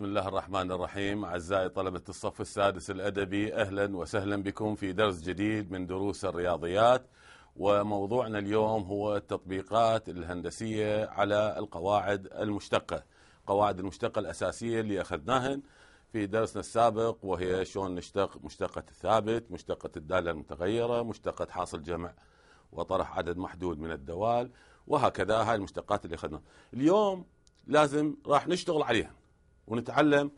بسم الله الرحمن الرحيم أعزائي طلبة الصف السادس الأدبي أهلا وسهلا بكم في درس جديد من دروس الرياضيات وموضوعنا اليوم هو التطبيقات الهندسية على القواعد المشتقة قواعد المشتقة الأساسية اللي أخذناهن في درسنا السابق وهي شلون نشتق مشتقة الثابت مشتقة الدالة المتغيرة مشتقة حاصل جمع وطرح عدد محدود من الدوال وهكذا هاي المشتقات اللي أخذناها اليوم لازم راح نشتغل عليها ونتعلم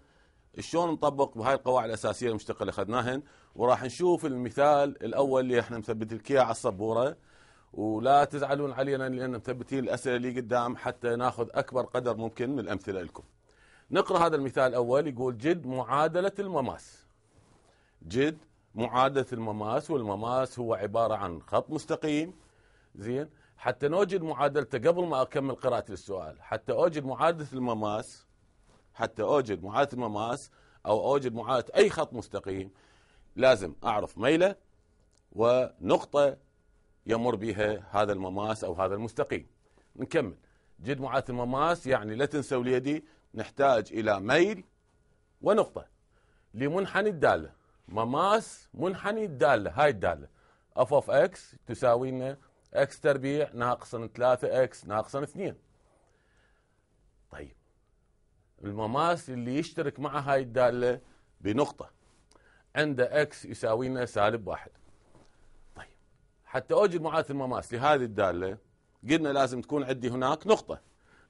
شلون نطبق بهاي القواعد الاساسيه المشتقه اللي اخذناهن وراح نشوف المثال الاول اللي احنا مثبت لك على السبوره ولا تزعلون علينا لان مثبتين الاسئله اللي قدام حتى ناخذ اكبر قدر ممكن من الامثله لكم. نقرا هذا المثال الاول يقول جد معادله المماس. جد معادله المماس والمماس هو عباره عن خط مستقيم زين حتى نوجد معادلته قبل ما اكمل قراءه السؤال حتى اوجد معادله المماس حتى اوجد معادله المماس او اوجد معادله اي خط مستقيم لازم اعرف ميله ونقطه يمر بها هذا المماس او هذا المستقيم نكمل جد معادله المماس يعني لا تنسوا اليدي نحتاج الى ميل ونقطه لمنحني الداله مماس منحني الداله هاي الداله اف اوف اكس تساوي لنا اكس تربيع ناقصا 3 اكس ناقصا 2 طيب المماس اللي يشترك مع هاي الدالة بنقطة عنده اكس يساوي لنا سالب واحد طيب حتى اوجد معادلة المماس لهذه الدالة قلنا لازم تكون عندي هناك نقطة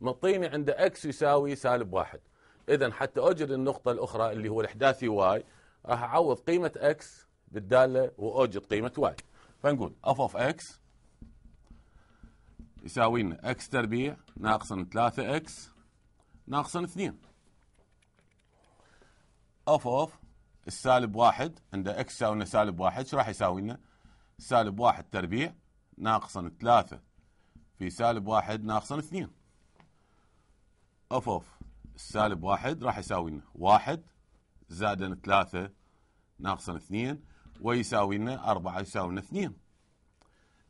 مطيني عنده اكس يساوي سالب واحد اذا حتى اوجد النقطة الاخرى اللي هو الاحداثي واي راح اعوض قيمة اكس بالدالة واوجد قيمة واي فنقول اف اوف اكس يساوي لنا اكس تربيع ناقص 3 اكس ناقصا اثنين اوف اوف السالب واحد عنده اكس يساوي لنا سالب واحد شو راح يساوي لنا؟ سالب واحد تربيع ناقصا ثلاثة في سالب واحد ناقصا اثنين اوف اوف السالب واحد راح يساوي لنا واحد زائدا ثلاثة ناقصا اثنين ويساوي لنا أربعة يساوي لنا اثنين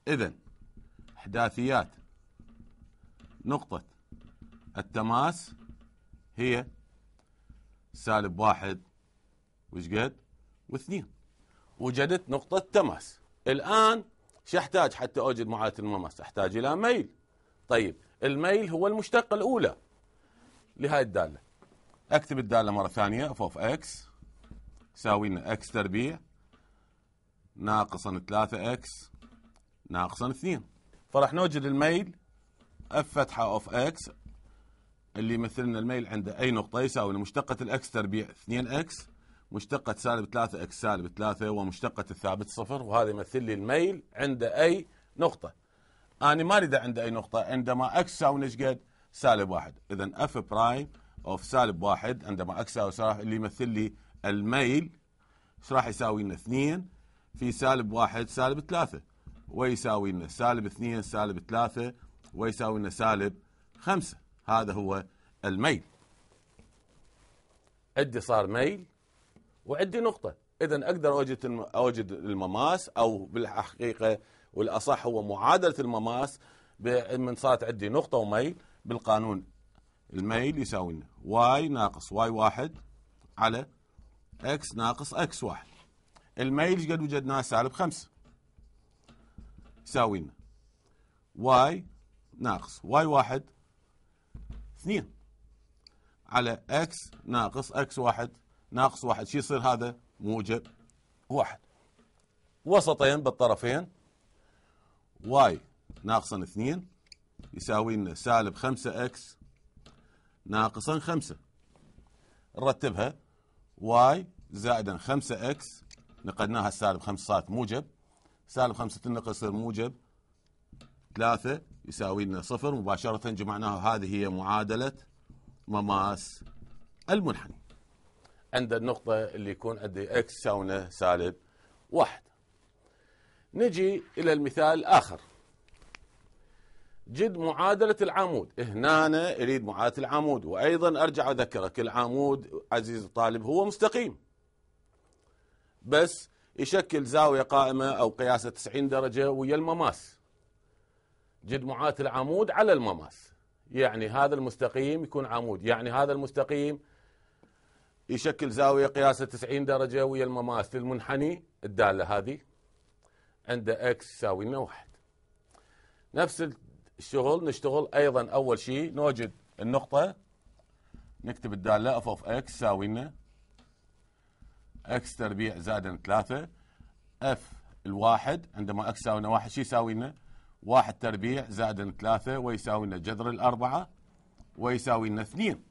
إذا إحداثيات نقطة التماس هي سالب واحد وش قد واثنين وجدت نقطة تماس الآن شو احتاج حتى اوجد معادلة المماس احتاج الى ميل طيب الميل هو المشتقة الاولى لهذه الدالة اكتب الدالة مرة ثانية اف اوف اكس يساوي لنا اكس تربيع ناقصا 3 اكس ناقصا 2 فراح نوجد الميل اف فتحة اوف اكس اللي يمثل لنا الميل عند اي نقطه يساوي مشتقه الاكس تربيع 2 اكس مشتقه سالب 3 اكس سالب 3 ومشتقه الثابت صفر وهذا يمثل لي الميل عند اي نقطه انا ما اريده عند اي نقطه عندما اكس يساوي قد سالب واحد اذا اف برايم اوف سالب واحد عندما اكس يساوي اللي يمثل لي الميل ايش راح يساوي لنا 2 في سالب واحد سالب 3 ويساوي لنا سالب 2 سالب 3 ويساوي لنا سالب 5 هذا هو الميل عندي صار ميل وعندي نقطة إذا أقدر أوجد أوجد المماس أو بالحقيقة والأصح هو معادلة المماس من صارت عندي نقطة وميل بالقانون الميل يساوي لنا واي ناقص واي واحد على اكس ناقص اكس واحد الميل ايش قد وجدناه سالب خمسة يساوي لنا واي ناقص واي واحد 2 على اكس ناقص اكس واحد ناقص واحد شو يصير هذا موجب واحد وسطين بالطرفين واي ناقصا اثنين يساوي لنا سالب خمسة اكس ناقصا خمسة نرتبها واي زائدا خمسة اكس نقدناها السالب خمسة صارت موجب سالب خمسة تنقل يصير موجب ثلاثة يساوي لنا صفر مباشرة جمعناها هذه هي معادلة مماس المنحني عند النقطة اللي يكون عندي اكس يساوي سالب واحد نجي إلى المثال الآخر جد معادلة العمود هنا أريد معادلة العمود وأيضا أرجع أذكرك العمود عزيزي الطالب هو مستقيم بس يشكل زاوية قائمة أو قياسة 90 درجة ويا المماس جدمعات العمود على المماس يعني هذا المستقيم يكون عمود يعني هذا المستقيم يشكل زاوية قياسها 90 درجة ويا المماس للمنحني الدالة هذه عند اكس يساوي لنا واحد نفس الشغل نشتغل ايضا اول شيء نوجد النقطة نكتب الدالة اف اوف اكس يساوي لنا اكس تربيع زائد ثلاثة اف الواحد عندما اكس يساوي لنا واحد شو يساوي لنا؟ واحد تربيع زائد ثلاثة ويساوي لنا جذر الأربعة ويساوي لنا اثنين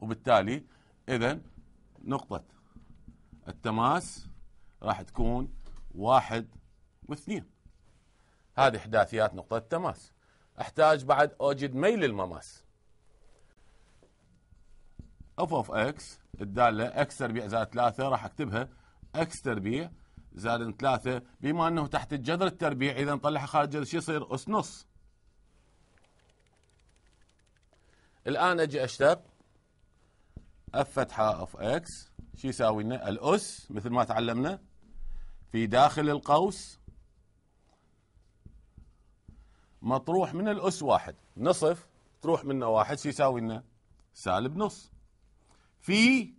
وبالتالي إذا نقطة التماس راح تكون واحد واثنين هذه إحداثيات نقطة التماس أحتاج بعد أوجد ميل المماس اف اوف اكس الدالة اكس تربيع زائد ثلاثة راح أكتبها اكس تربيع زائد ثلاثة بما أنه تحت الجذر التربيع إذا نطلعها خارج الجذر شو يصير أس نص الآن أجي أشتق اف فتحة اوف اكس شو يساوي لنا الأس مثل ما تعلمنا في داخل القوس مطروح من الأس واحد نصف تروح منه واحد شو يساوي لنا سالب نص في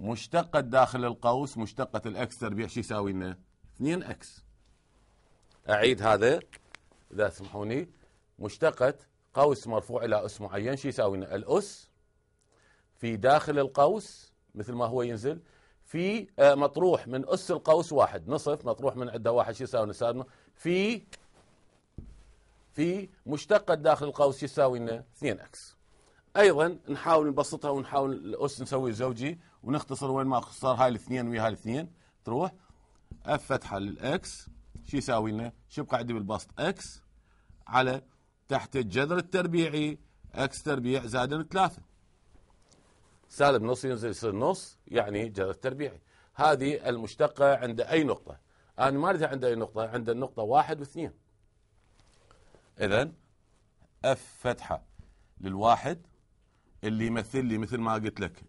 مشتقة داخل القوس مشتقة الاكس تربيع شو يساوي لنا 2 اكس اعيد هذا اذا تسمحوني مشتقة قوس مرفوع الى اس معين شو يساوي لنا الاس في داخل القوس مثل ما هو ينزل في آه، مطروح من اس القوس واحد نصف مطروح من عنده واحد شو يساوي لنا في في مشتقة داخل القوس شو يساوي لنا 2 اكس ايضا نحاول نبسطها ونحاول الاس نسوي زوجي ونختصر وين ما صار هاي الاثنين ويا هاي الاثنين تروح اف فتحه للاكس شو يساوي لنا؟ شو يبقى عندي بالبسط اكس على تحت الجذر التربيعي اكس تربيع زائد ثلاثه سالب نص ينزل يصير نص يعني جذر تربيعي هذه المشتقه عند اي نقطه انا ما اريدها عند اي نقطه عند النقطه واحد واثنين اذا اف فتحه للواحد اللي يمثل لي مثل ما قلت لك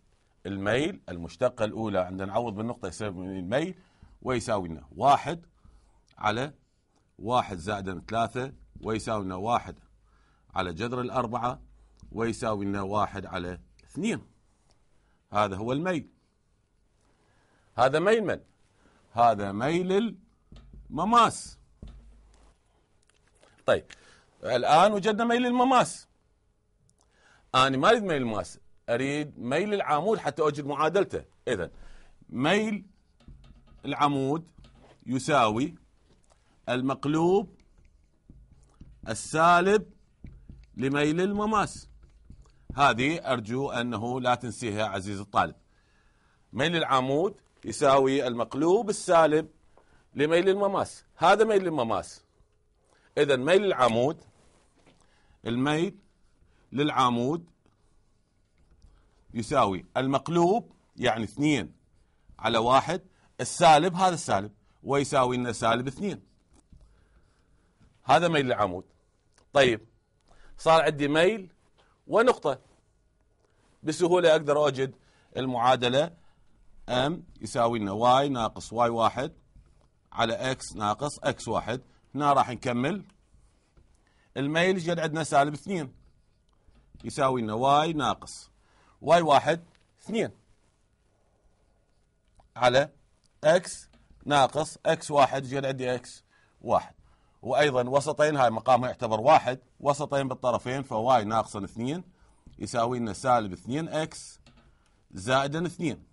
الميل المشتقة الأولى عندنا نعوض بالنقطة يساوي من الميل ويساوي لنا واحد على واحد زائد ثلاثة ويساوي لنا واحد على جذر الأربعة ويساوي لنا واحد على اثنين هذا هو الميل هذا ميل من؟ هذا ميل المماس طيب الآن وجدنا ميل المماس انا ما اريد ميل الماس اريد ميل العمود حتى اوجد معادلته اذا ميل العمود يساوي المقلوب السالب لميل المماس هذه ارجو انه لا تنسيها عزيزي الطالب ميل العمود يساوي المقلوب السالب لميل المماس هذا ميل المماس اذا ميل العمود الميل للعمود يساوي المقلوب يعني 2 على 1 السالب هذا السالب ويساوي لنا سالب 2 هذا ميل العمود طيب صار عندي ميل ونقطة بسهولة أقدر أوجد المعادلة M يساوي لنا Y ناقص Y1 على X ناقص X1 هنا راح نكمل الميل جد عندنا سالب 2 يساوي لنا واي ناقص واي واحد اثنين على اكس ناقص اكس واحد جد عندي اكس واحد وايضا وسطين هاي مقامها يعتبر واحد وسطين بالطرفين فواي ناقصا اثنين يساوي لنا سالب اثنين اكس زائدا اثنين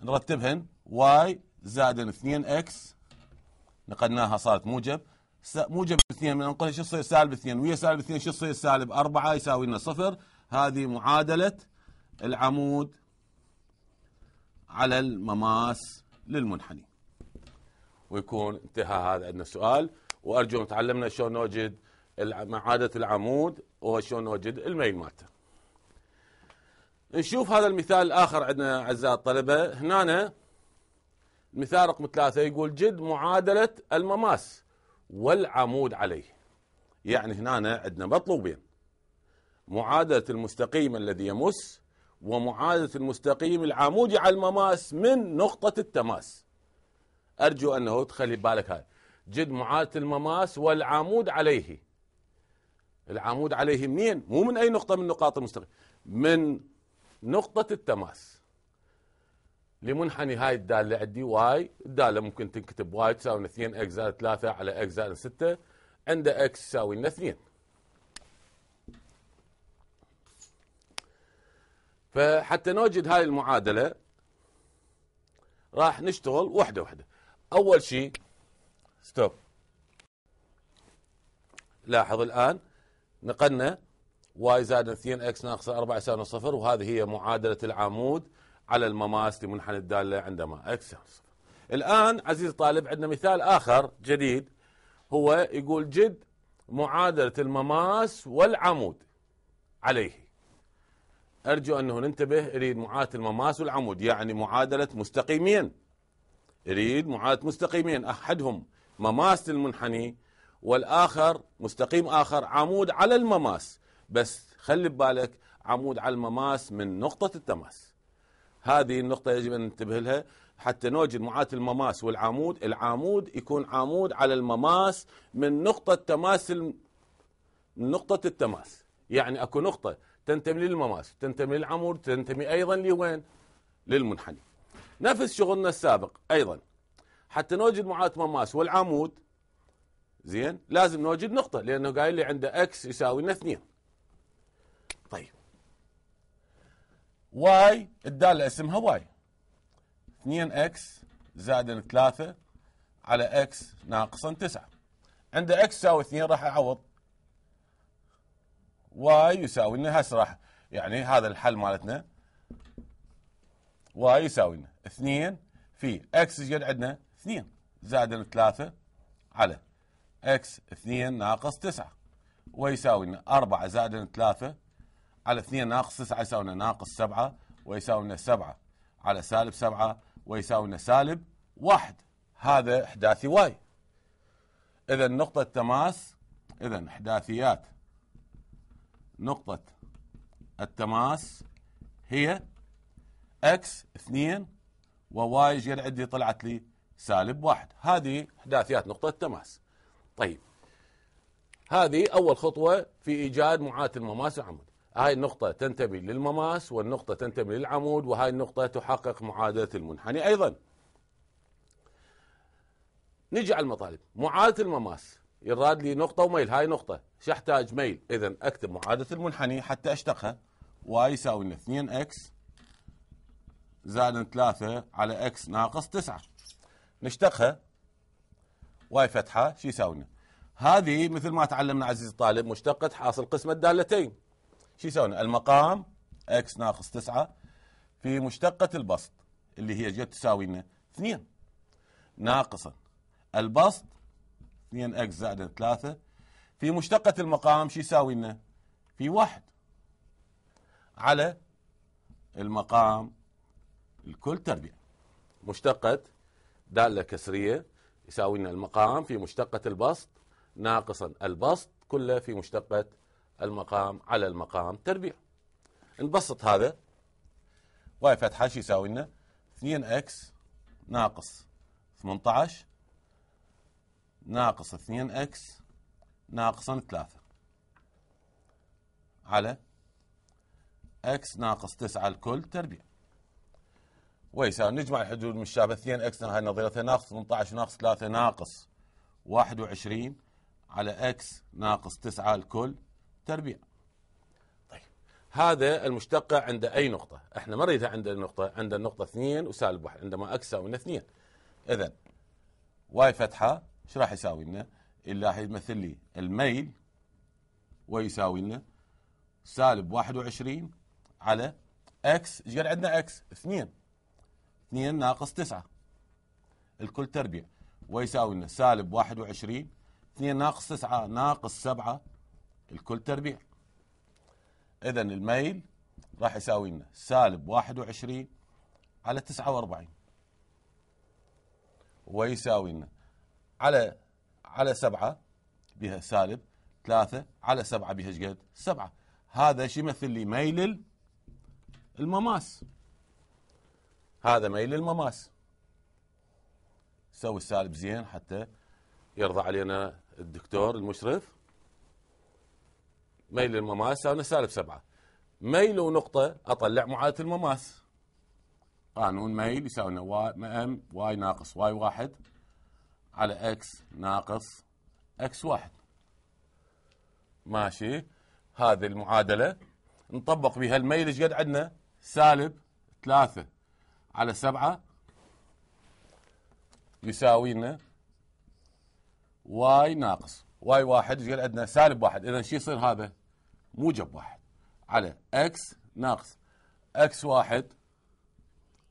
نرتبهن واي زائدا اثنين اكس نقلناها صارت موجب موجب اثنين من انقلها شو يصير سالب اثنين ويا سالب اثنين شو يصير سالب أربعة يساوي لنا صفر هذه معادلة العمود على المماس للمنحني ويكون انتهى هذا عندنا السؤال وارجو ان تعلمنا شلون نوجد معادله العمود وشلون نوجد الميل مالته. نشوف هذا المثال الاخر عندنا اعزائي الطلبه هنا مثال رقم ثلاثه يقول جد معادله المماس والعمود عليه يعني هنا عندنا مطلوبين معادلة المستقيم الذي يمس ومعادلة المستقيم العمودي على المماس من نقطة التماس أرجو أنه تخلي بالك هذا جد معادلة المماس والعمود عليه العمود عليه منين مو من أي نقطة من نقاط المستقيم من نقطة التماس لمنحني هاي الداله عندي واي الداله ممكن تنكتب واي تساوي 2 اكس زائد 3 على اكس زائد 6 عند اكس يساوي لنا 2 فحتى نوجد هاي المعادله راح نشتغل وحده وحده اول شيء ستوب لاحظ الان نقلنا واي زائد 2 اكس ناقص 4 يساوي صفر وهذه هي معادله العمود على المماس لمنحنى الدالة عندما أكسر الآن عزيزي الطالب عندنا مثال آخر جديد هو يقول جد معادلة المماس والعمود عليه أرجو أنه ننتبه يريد معادلة المماس والعمود يعني معادلة مستقيمين يريد معادلة مستقيمين أحدهم مماس للمنحني والآخر مستقيم آخر عمود على المماس بس خلي ببالك عمود على المماس من نقطة التماس هذه النقطة يجب أن ننتبه لها حتى نوجد معات المماس والعمود العمود يكون عمود على المماس من نقطة تماس من نقطة التماس يعني أكو نقطة تنتمي للمماس تنتمي للعمود تنتمي أيضا لوين للمنحني نفس شغلنا السابق أيضا حتى نوجد معاة مماس والعمود زين لازم نوجد نقطة لأنه قايل لي عنده أكس يساوي لنا اثنين طيب واي الداله اسمها واي 2 اكس زائد 3 على اكس ناقصا 9 عند اكس يساوي 2 راح اعوض واي يساوي لنا هسه راح يعني هذا الحل مالتنا واي يساوي لنا 2 في اكس ايش قد عندنا 2 زائد 3 على اكس 2 ناقص 9 ويساوي لنا 4 زائد 3 على 2 ناقص 9 يساوينا ناقص 7 ويساوينا 7 على سالب 7 ويساوينا سالب 1 هذا احداثي واي اذا نقطة تماس اذا احداثيات نقطة التماس هي اكس 2 وواي جل عندي طلعت لي سالب 1 هذه احداثيات نقطة التماس طيب هذه اول خطوة في ايجاد معادلة المماس العمودي هاي النقطة تنتمي للمماس والنقطة تنتمي للعمود وهاي النقطة تحقق معادلة المنحني يعني أيضا نجي على المطالب معادلة المماس يراد لي نقطة وميل هاي نقطة شحتاج ميل إذا أكتب معادلة المنحني حتى أشتقها واي يساوي 2 اكس زائد 3 على اكس ناقص 9 نشتقها واي فتحة شو يساوي هذه مثل ما تعلمنا عزيزي الطالب مشتقة حاصل قسمة دالتين شو يسوون المقام اكس ناقص 9 في مشتقة البسط اللي هي جت تساوي لنا 2 ناقصا البسط 2 اكس زائد 3 في مشتقة المقام شو يساوي لنا في 1 على المقام الكل تربيع مشتقة دالة كسرية يساوي لنا المقام في مشتقة البسط ناقصا البسط كله في مشتقة المقام على المقام تربيع نبسط هذا واي فتحة شو يساوي لنا 2 اكس ناقص 18 ناقص 2 اكس ناقصا 3 على اكس ناقص 9 الكل تربيع ويساوي نجمع الحدود المشابهة 2 اكس هاي نظيرتها ناقص 18 ناقص 3 ناقص 21 على اكس ناقص 9 الكل تربيع طيب، هذا المشتقة عند أي نقطة احنا ما ريتها عند النقطة عند النقطة اثنين وسالب واحد عندما أكسى من اثنين إذا واي فتحة ايش راح يساوي لنا؟ اللي راح يمثل لي الميل ويساوي لنا سالب 21 على اكس ايش قال عندنا اكس؟ 2 2 ناقص 9 الكل تربيع ويساوي لنا سالب 21 2 ناقص 9 ناقص 7 الكل تربيع اذا الميل راح يساوي لنا سالب 21 على 49 ويساوي لنا على على 7 بها سالب 3 على 7 بها ايش قد؟ 7 هذا ايش يمثل لي ميل المماس هذا ميل المماس سوي السالب زين حتى يرضى علينا الدكتور المشرف ميل المماس انا سالب سبعه ميل ونقطه اطلع معادله المماس قانون ميل يساوي لنا واي ام واي ناقص واي واحد على اكس ناقص اكس واحد ماشي هذه المعادله نطبق بها الميل ايش قد عندنا؟ سالب ثلاثة على سبعة يساوي لنا واي ناقص واي واحد ايش قد عندنا؟ سالب واحد اذا شو يصير هذا؟ موجب واحد على اكس ناقص اكس واحد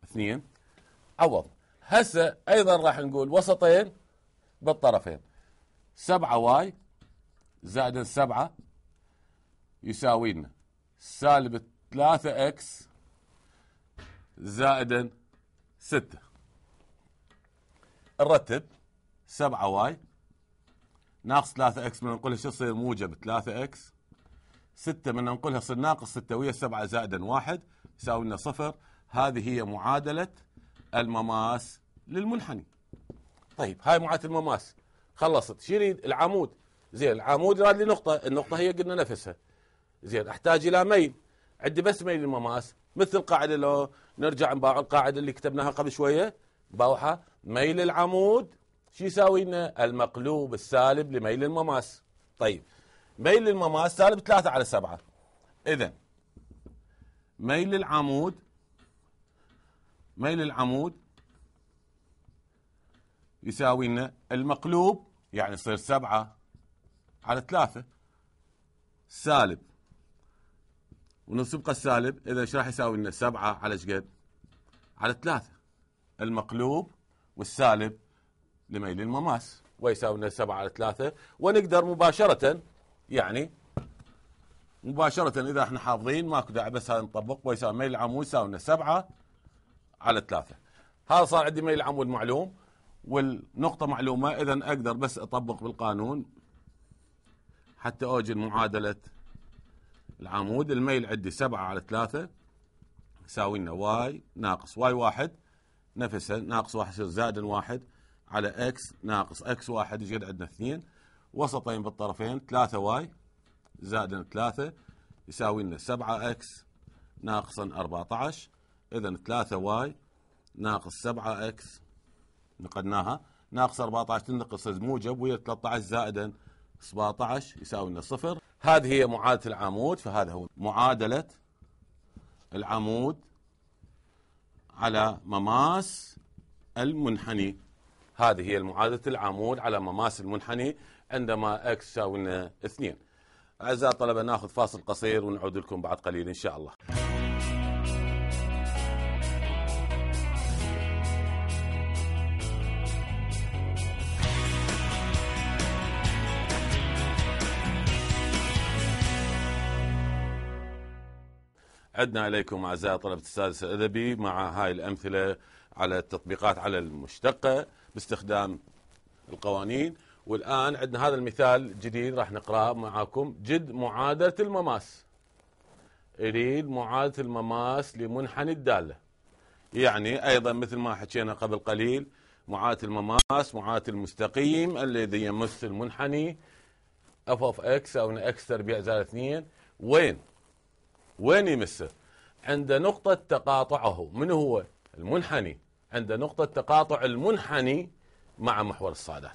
اثنين عوض هسه ايضا راح نقول وسطين بالطرفين سبعة واي زائد سبعة يساوي لنا سالب ثلاثة اكس زائد ستة نرتب سبعة واي ناقص ثلاثة اكس من نقول شو يصير موجب ثلاثة اكس 6 من ننقلها تصير ناقص 6 ويا 7 زائدا 1 يساوي لنا صفر هذه هي معادلة المماس للمنحني طيب هاي معادلة المماس خلصت شو يريد العمود زين العمود راد لي نقطة النقطة هي قلنا نفسها زين احتاج الى ميل عندي بس ميل المماس مثل القاعدة لو نرجع نباع القاعدة اللي كتبناها قبل شوية باوحة ميل العمود شو يساوي لنا المقلوب السالب لميل المماس طيب ميل المماس سالب 3 على 7 اذا ميل العمود ميل العمود يساوي لنا المقلوب يعني يصير 7 على 3 سالب ونسبق السالب اذا ايش راح يساوي لنا 7 على ايش قد؟ على 3 المقلوب والسالب لميل المماس ويساوي لنا 7 على 3 ونقدر مباشره يعني مباشرة إذا احنا حافظين ماكو داعي بس هذا نطبق ويساوي ميل العمود يساوي لنا 7 على 3 هذا صار عندي ميل العمود معلوم والنقطة معلومة إذا أقدر بس أطبق بالقانون حتى أوجد معادلة العمود الميل عندي 7 على 3 يساوي لنا واي ناقص واي واحد نفسه ناقص واحد يصير زائد واحد على اكس ناقص اكس واحد يصير عندنا اثنين وسطين بالطرفين 3 واي زائد 3 يساوي لنا 7 اكس ناقصا 14 اذا 3 واي ناقص 7 اكس نقدناها ناقص 14 تنقص الموجب ويا 13 زائدا 17 يساوي لنا صفر هذه هي معادله العمود فهذا هو معادله العمود على مماس المنحني هذه هي معادله العمود على مماس المنحني عندما اكس يساوي اثنين اعزائي الطلبه ناخذ فاصل قصير ونعود لكم بعد قليل ان شاء الله عدنا اليكم اعزائي طلبه السادس الادبي مع هاي الامثله على التطبيقات على المشتقه باستخدام القوانين والآن عندنا هذا المثال جديد راح نقرأه معاكم جد معادلة المماس يريد معادلة المماس لمنحني الدالة يعني أيضا مثل ما حكينا قبل قليل معادلة المماس معادلة المستقيم الذي يمس المنحني اف اوف اكس او ان اكس تربيع زائد 2 وين؟ وين يمسه؟ عند نقطة تقاطعه من هو؟ المنحني عند نقطة تقاطع المنحني مع محور الصادات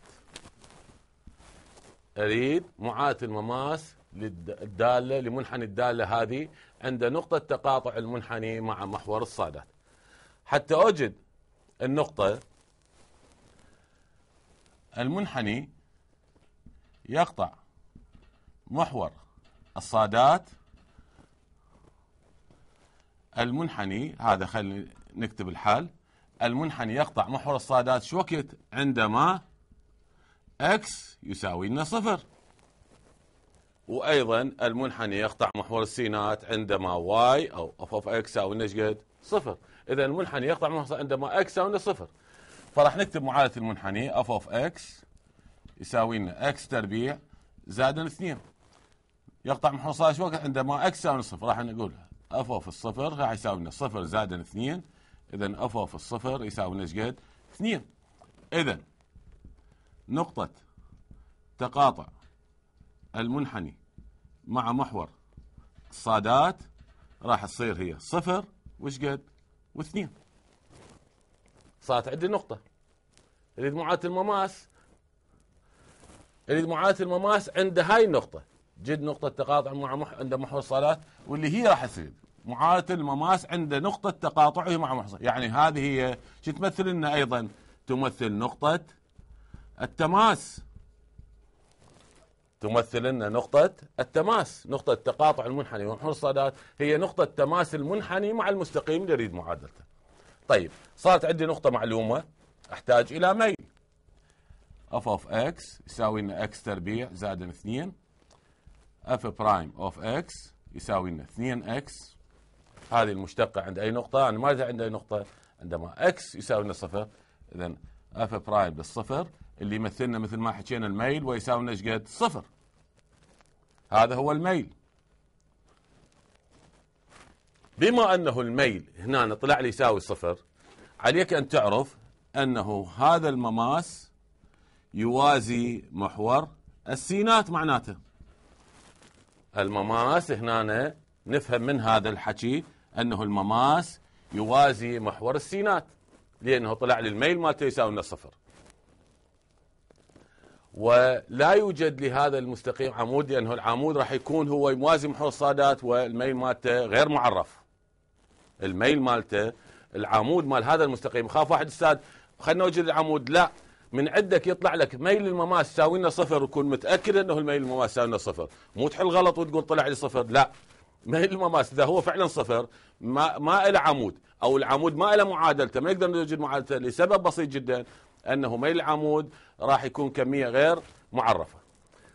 أريد معاة المماس للدالة لمنحني الدالة هذه عند نقطة تقاطع المنحني مع محور الصادات حتى أجد النقطة المنحني يقطع محور الصادات المنحني هذا خلينا نكتب الحال المنحني يقطع محور الصادات شو وقت عندما اكس يساوي لنا صفر وايضا المنحني يقطع محور السينات عندما واي او اف اوف اكس يساوي لنا قد؟ صفر اذا المنحني يقطع محور عندما اكس يساوي لنا صفر فراح نكتب معادله المنحني اف اوف اكس يساوي لنا اكس تربيع زائد اثنين يقطع محور صاج وقت عندما اكس يساوي صفر راح نقولها اف اوف الصفر راح يساوي لنا صفر زائد اثنين اذا اف اوف الصفر يساوي لنا ايش قد؟ اثنين اذا نقطة تقاطع المنحني مع محور الصادات راح تصير هي صفر وش قد واثنين صارت عندي نقطة اللي دموعات المماس اللي دموعات المماس عنده هاي النقطة جد نقطة تقاطع مع مح... عند محور الصادات واللي هي راح تصير معاة المماس عند نقطة تقاطعه مع محور يعني هذه هي شو تمثل لنا أيضا تمثل نقطة التماس تمثل لنا نقطة التماس نقطة التقاطع المنحني ونحو الصادات هي نقطة تماس المنحني مع المستقيم اللي يريد معادلته طيب صارت عندي نقطة معلومة أحتاج إلى ميل اف اوف اكس يساوي لنا اكس تربيع زائد 2 اف برايم اوف اكس يساوي لنا 2 اكس هذه المشتقة عند أي نقطة أنا ما أدري عند أي نقطة عندما اكس يساوي لنا صفر إذا اف برايم بالصفر اللي يمثلنا مثل ما حكينا الميل ويساوينا ايش قد؟ صفر. هذا هو الميل. بما انه الميل هنا طلع لي يساوي صفر عليك ان تعرف انه هذا المماس يوازي محور السينات معناته. المماس هنا نفهم من هذا الحكي انه المماس يوازي محور السينات لانه طلع لي الميل مالته يساوي لنا صفر. ولا يوجد لهذا المستقيم عمود لانه العمود راح يكون هو موازي محور الصادات والميل مالته غير معرف. الميل مالته العمود مال هذا المستقيم خاف واحد استاذ خلينا نوجد العمود لا من عندك يطلع لك ميل المماس تساوي لنا صفر وكون متاكد انه الميل المماس تساوي لنا صفر، مو تحل غلط وتقول طلع لي صفر، لا ميل المماس اذا هو فعلا صفر ما ما له عمود او العمود ما له معادلته ما يقدر يوجد معادلته لسبب بسيط جدا أنه ميل العمود راح يكون كمية غير معرفة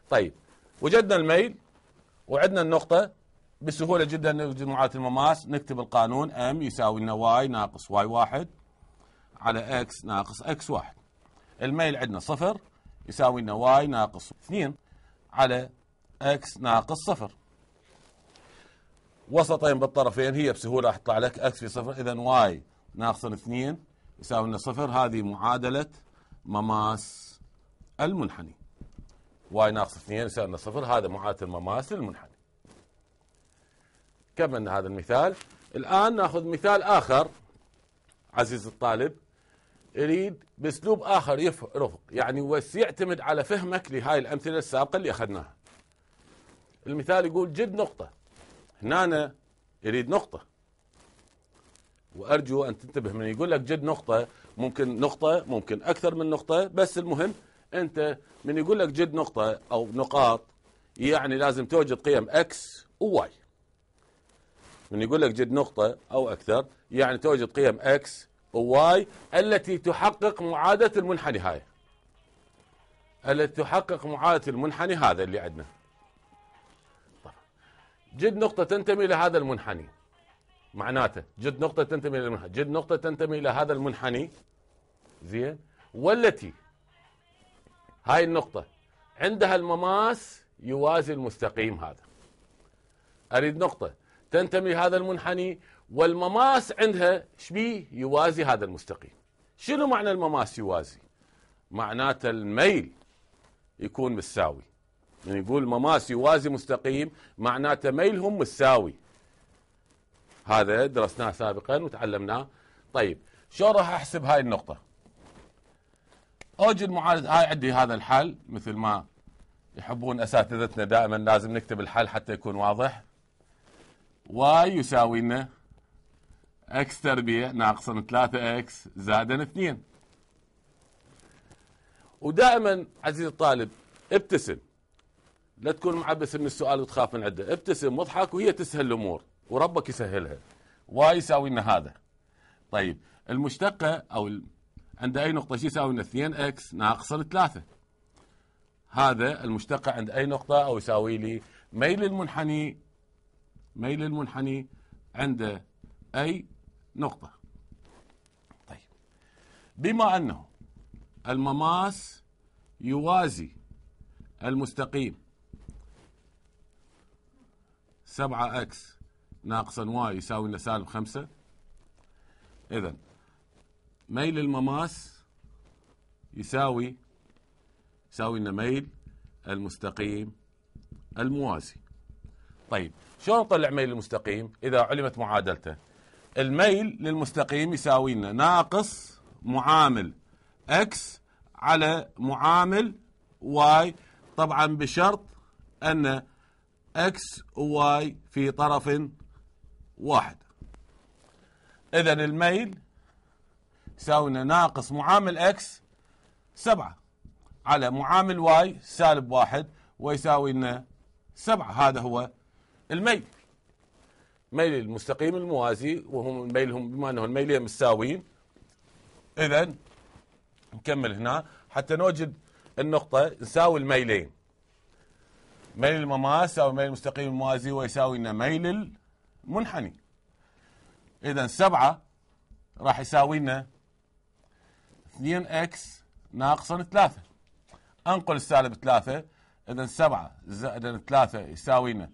طيب وجدنا الميل وعدنا النقطة بسهولة جدا معادله المماس نكتب القانون ام يساوي لنا واي ناقص واي واحد على X ناقص X واحد الميل عندنا صفر يساوي لنا واي ناقص اثنين على X ناقص صفر وسطين بالطرفين هي بسهولة راح تطلع لك X في صفر إذا واي ناقص اثنين يساوي لنا صفر هذه معادلة مماس المنحني واي ناقص 2 يساوي لنا صفر هذا معادلة المماس المنحني كملنا هذا المثال الآن ناخذ مثال آخر عزيز الطالب يريد باسلوب اخر يرفق يعني يعتمد على فهمك لهاي الامثله السابقه اللي اخذناها المثال يقول جد نقطه هنا يريد نقطه وارجو ان تنتبه من يقول لك جد نقطه ممكن نقطه ممكن اكثر من نقطه بس المهم انت من يقول لك جد نقطه او نقاط يعني لازم توجد قيم اكس وواي من يقول لك جد نقطه او اكثر يعني توجد قيم اكس وواي التي تحقق معادله المنحني هاي التي تحقق معادله المنحني هذا اللي عندنا طيب. جد نقطه تنتمي لهذا المنحني معناته جد نقطة تنتمي إلى المنحني جد نقطة تنتمي إلى هذا المنحني زين والتي هاي النقطة عندها المماس يوازي المستقيم هذا أريد نقطة تنتمي هذا المنحني والمماس عندها شبي يوازي هذا المستقيم شنو معنى المماس يوازي معناته الميل يكون مساوي من يعني يقول مماس يوازي مستقيم معناته ميلهم مساوي هذا درسناه سابقا وتعلمناه طيب شلون راح احسب هاي النقطه اوجد معالج هاي عندي هذا الحل مثل ما يحبون اساتذتنا دائما لازم نكتب الحل حتى يكون واضح واي يساوي لنا اكس تربيع ناقصا 3 اكس زائدا 2 ودائما عزيزي الطالب ابتسم لا تكون معبس من السؤال وتخاف من عده ابتسم واضحك وهي تسهل الامور وربك يسهلها واي يساوي لنا هذا طيب المشتقة أو ال... عند أي نقطة شي يساوي لنا 2 اكس ناقص 3 هذا المشتقة عند أي نقطة أو يساوي لي ميل المنحني ميل المنحني عند أي نقطة طيب بما أنه المماس يوازي المستقيم 7 اكس ناقصا واي يساوي لنا سالب خمسة إذا ميل المماس يساوي يساوي لنا ميل المستقيم الموازي طيب شلون نطلع ميل المستقيم إذا علمت معادلته الميل للمستقيم يساوي لنا ناقص معامل اكس على معامل واي طبعا بشرط ان اكس وواي في طرف واحد إذا الميل يساوينا ناقص معامل اكس سبعة على معامل واي سالب واحد ويساوي لنا سبعة هذا هو الميل ميل المستقيم الموازي وهم ميلهم بما انه الميلين متساويين اذا نكمل هنا حتى نوجد النقطة نساوي الميلين ميل المماس يساوي ميل المستقيم الموازي ويساوي لنا ميل منحني اذا سبعة راح يساوي لنا 2 اكس ناقصا 3 انقل السالب 3 اذا 7 زائد 3 يساوي لنا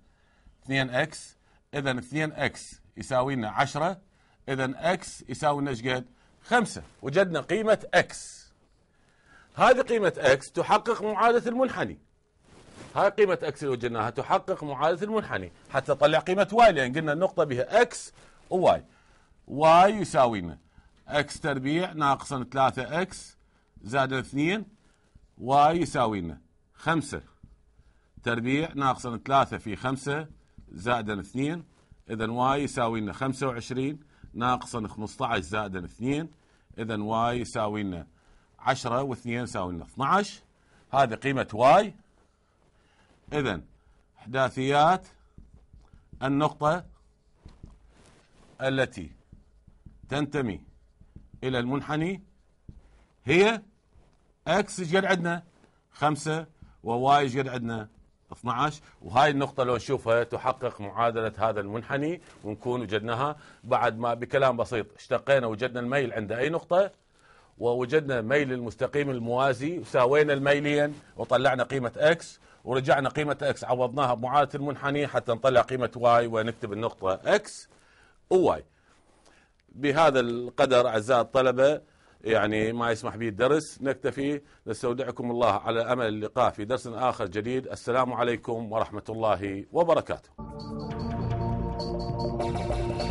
2 اكس اذا 2 اكس يساوي لنا 10 اذا اكس يساوي لنا ايش قد؟ 5 وجدنا قيمة اكس هذه قيمة اكس تحقق معادلة المنحني هاي قيمة اكس اللي وجدناها تحقق معادلة المنحني حتى تطلع قيمة واي لان قلنا النقطة بها اكس وواي واي يساوي لنا اكس تربيع ناقصا 3 اكس زائد 2 واي يساوي لنا 5 تربيع ناقصا 3 في 5 زائد 2 اذا واي يساوي لنا 25 ناقصا 15 زائد 2 اذا واي يساوي لنا 10 و2 يساوي لنا 12 هذه قيمة واي إذا إحداثيات النقطة التي تنتمي إلى المنحني هي اكس جد عندنا 5 وواي جد عندنا 12 وهاي النقطة لو نشوفها تحقق معادلة هذا المنحني ونكون وجدناها بعد ما بكلام بسيط اشتقينا وجدنا الميل عند أي نقطة ووجدنا ميل المستقيم الموازي ساوينا الميلين وطلعنا قيمة اكس ورجعنا قيمة اكس عوضناها بمعادلة المنحني حتى نطلع قيمة واي ونكتب النقطة اكس وواي بهذا القدر أعزائي الطلبة يعني ما يسمح به الدرس نكتفي نستودعكم الله على أمل اللقاء في درس آخر جديد السلام عليكم ورحمة الله وبركاته